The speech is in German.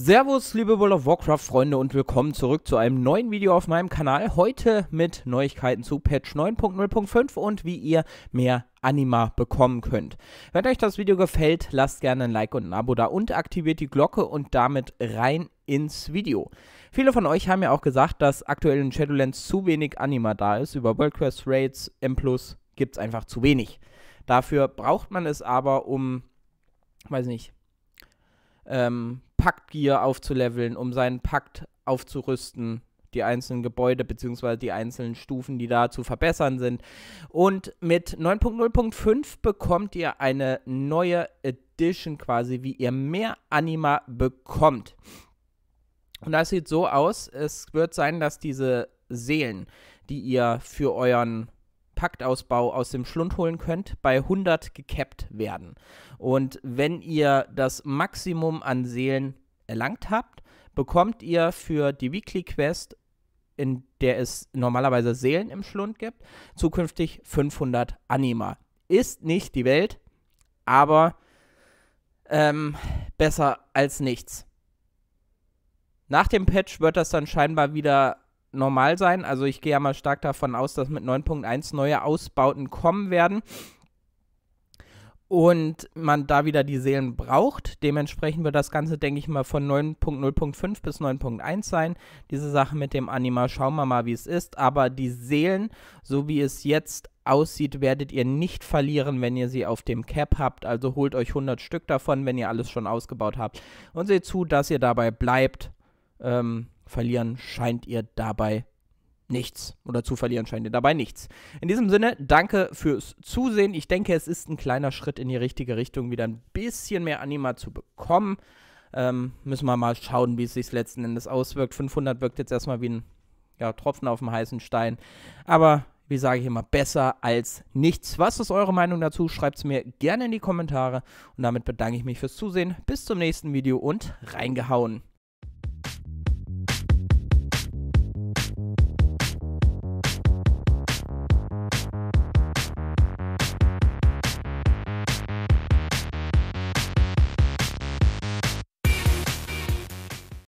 Servus, liebe World of Warcraft-Freunde und willkommen zurück zu einem neuen Video auf meinem Kanal. Heute mit Neuigkeiten zu Patch 9.0.5 und wie ihr mehr Anima bekommen könnt. Wenn euch das Video gefällt, lasst gerne ein Like und ein Abo da und aktiviert die Glocke und damit rein ins Video. Viele von euch haben ja auch gesagt, dass aktuell in Shadowlands zu wenig Anima da ist. Über World Quest Raids, M+, gibt es einfach zu wenig. Dafür braucht man es aber, um, weiß nicht, ähm, Paktgier aufzuleveln, um seinen Pakt aufzurüsten, die einzelnen Gebäude bzw. die einzelnen Stufen, die da zu verbessern sind. Und mit 9.0.5 bekommt ihr eine neue Edition quasi, wie ihr mehr Anima bekommt. Und das sieht so aus, es wird sein, dass diese Seelen, die ihr für euren Paktausbau aus dem Schlund holen könnt, bei 100 gekappt werden. Und wenn ihr das Maximum an Seelen erlangt habt, bekommt ihr für die Weekly Quest, in der es normalerweise Seelen im Schlund gibt, zukünftig 500 Anima. Ist nicht die Welt, aber ähm, besser als nichts. Nach dem Patch wird das dann scheinbar wieder normal sein. Also ich gehe ja mal stark davon aus, dass mit 9.1 neue Ausbauten kommen werden und man da wieder die Seelen braucht. Dementsprechend wird das Ganze, denke ich mal, von 9.0.5 bis 9.1 sein. Diese Sache mit dem Anima, schauen wir mal, wie es ist. Aber die Seelen, so wie es jetzt aussieht, werdet ihr nicht verlieren, wenn ihr sie auf dem Cap habt. Also holt euch 100 Stück davon, wenn ihr alles schon ausgebaut habt. Und seht zu, dass ihr dabei bleibt. Ähm, verlieren scheint ihr dabei nichts. Oder zu verlieren scheint ihr dabei nichts. In diesem Sinne, danke fürs Zusehen. Ich denke, es ist ein kleiner Schritt in die richtige Richtung, wieder ein bisschen mehr Anima zu bekommen. Ähm, müssen wir mal schauen, wie es sich letzten Endes auswirkt. 500 wirkt jetzt erstmal wie ein ja, Tropfen auf dem heißen Stein. Aber wie sage ich immer, besser als nichts. Was ist eure Meinung dazu? Schreibt es mir gerne in die Kommentare. Und damit bedanke ich mich fürs Zusehen. Bis zum nächsten Video und reingehauen.